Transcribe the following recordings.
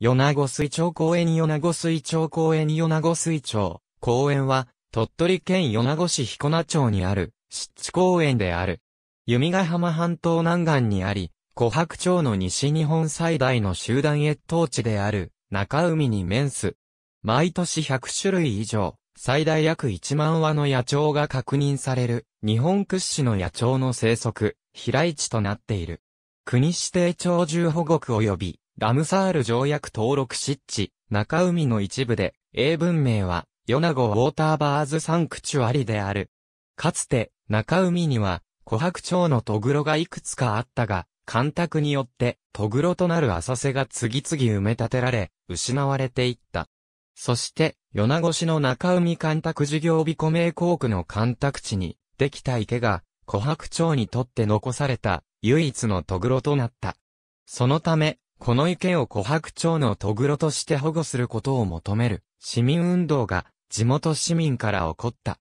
米子水町公園米子水町公園米子水町公園は、鳥取県米子市彦名町にある、湿地公園である。弓ヶ浜半島南岸にあり、琥珀町の西日本最大の集団越冬地である、中海に面す。毎年100種類以上、最大約1万羽の野鳥が確認される、日本屈指の野鳥の生息、飛来地となっている。国指定鳥獣保護区及びラムサール条約登録湿地、中海の一部で、英文名は、ヨナゴウォーターバーズサンクチュアリである。かつて、中海には、琥珀町のトグロがいくつかあったが、干拓によって、トグロとなる浅瀬が次々埋め立てられ、失われていった。そして、米子市の中海干拓事業尾庫名工区の干拓地に、できた池が、琥珀町にとって残された、唯一のトグロとなった。そのため、この池を琥珀町のトグロとして保護することを求める市民運動が地元市民から起こった。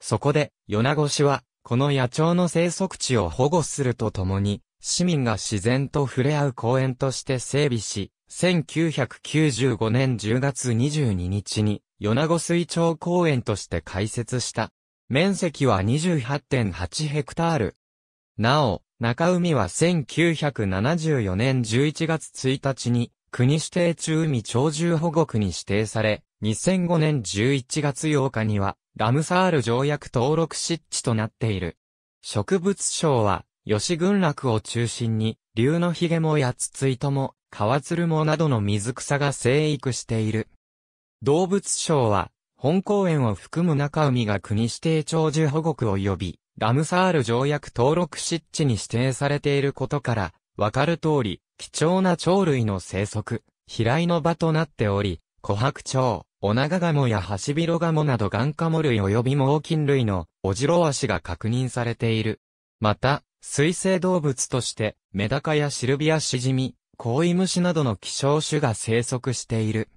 そこで、米子市は、この野鳥の生息地を保護するとともに、市民が自然と触れ合う公園として整備し、1995年10月22日に、米子水町公園として開設した。面積は28.8ヘクタール。なお、中海は1974年11月1日に国指定中海鳥獣保護区に指定され、2005年11月8日にはラムサール条約登録湿地となっている。植物省は吉群落を中心に竜のひげもやつついとも、川鶴もなどの水草が生育している。動物省は本公園を含む中海が国指定鳥獣保護区及びラムサール条約登録湿地に指定されていることから、わかる通り、貴重な鳥類の生息、飛来の場となっており、琥珀蝶、オナガガモやハシビロガモなどガンカモ類及び猛禽類のオジロワシが確認されている。また、水生動物として、メダカやシルビアシジミ、コイムシなどの希少種が生息している。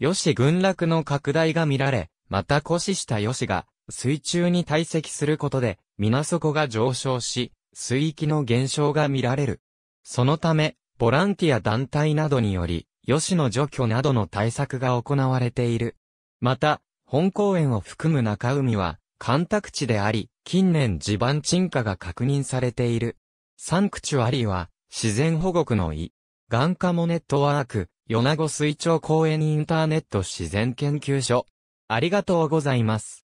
ヨシ群落の拡大が見られ、またコ死したヨシが水中に堆積することで、水底が上昇し、水域の減少が見られる。そのため、ボランティア団体などにより、吉野除去などの対策が行われている。また、本公園を含む中海は、干拓地であり、近年地盤沈下が確認されている。サンクチュアリは、自然保護区の意。眼科もネットワーク、米子水町公園インターネット自然研究所。ありがとうございます。